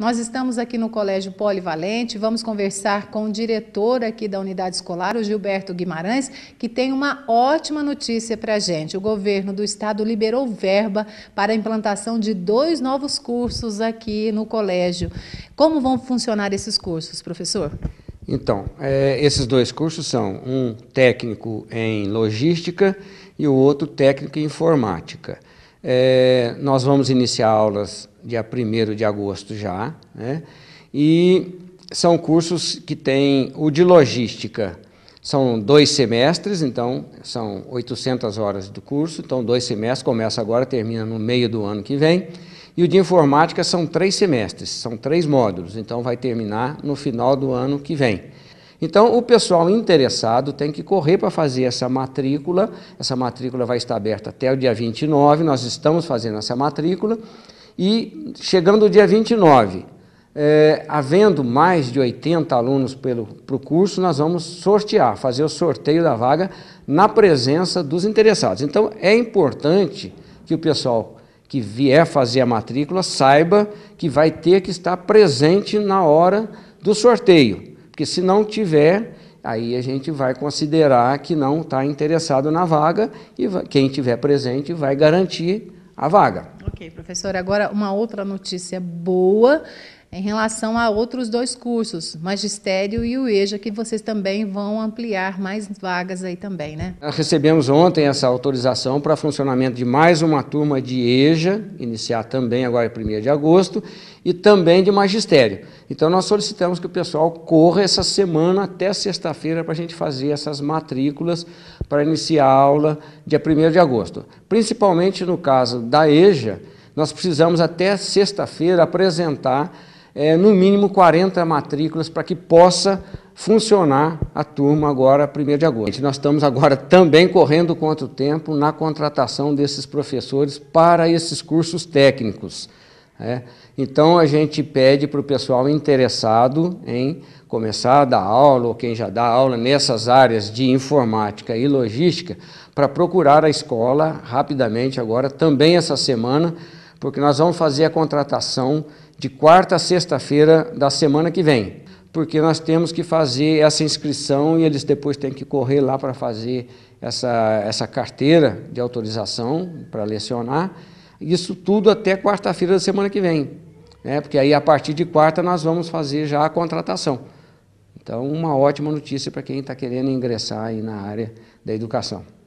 Nós estamos aqui no Colégio Polivalente, vamos conversar com o diretor aqui da unidade escolar, o Gilberto Guimarães, que tem uma ótima notícia para a gente. O governo do estado liberou verba para a implantação de dois novos cursos aqui no colégio. Como vão funcionar esses cursos, professor? Então, é, esses dois cursos são um técnico em logística e o outro técnico em informática. É, nós vamos iniciar aulas dia 1 de agosto já, né? e são cursos que têm o de logística. São dois semestres, então são 800 horas do curso, então dois semestres, começa agora, termina no meio do ano que vem. E o de informática são três semestres, são três módulos, então vai terminar no final do ano que vem. Então, o pessoal interessado tem que correr para fazer essa matrícula. Essa matrícula vai estar aberta até o dia 29. Nós estamos fazendo essa matrícula. E chegando o dia 29, é, eh, havendo mais de 80 alunos pelo, para o curso, nós vamos sortear, fazer o sorteio da vaga na presença dos interessados. Então, é importante que o pessoal que vier fazer a matrícula saiba que vai ter que estar presente na hora do sorteio. Porque se não tiver, aí a gente vai considerar que não está interessado na vaga e quem tiver presente vai garantir a vaga. Ok, professor. Agora, uma outra notícia boa em relação a outros dois cursos, magistério e o EJA, que vocês também vão ampliar mais vagas aí também, né? Nós recebemos ontem essa autorização para funcionamento de mais uma turma de EJA, iniciar também agora 1 é de agosto, e também de magistério. Então nós solicitamos que o pessoal corra essa semana até sexta-feira para a gente fazer essas matrículas para iniciar a aula dia 1 de agosto. Principalmente no caso da EJA, nós precisamos até sexta-feira apresentar é, no mínimo 40 matrículas para que possa funcionar a turma agora, 1 de agosto. Nós estamos agora também correndo contra o tempo na contratação desses professores para esses cursos técnicos. Né? Então a gente pede para o pessoal interessado em começar a dar aula, ou quem já dá aula nessas áreas de informática e logística, para procurar a escola rapidamente agora, também essa semana, porque nós vamos fazer a contratação de quarta a sexta-feira da semana que vem, porque nós temos que fazer essa inscrição e eles depois têm que correr lá para fazer essa, essa carteira de autorização para lecionar. Isso tudo até quarta-feira da semana que vem, né? porque aí a partir de quarta nós vamos fazer já a contratação. Então, uma ótima notícia para quem está querendo ingressar aí na área da educação.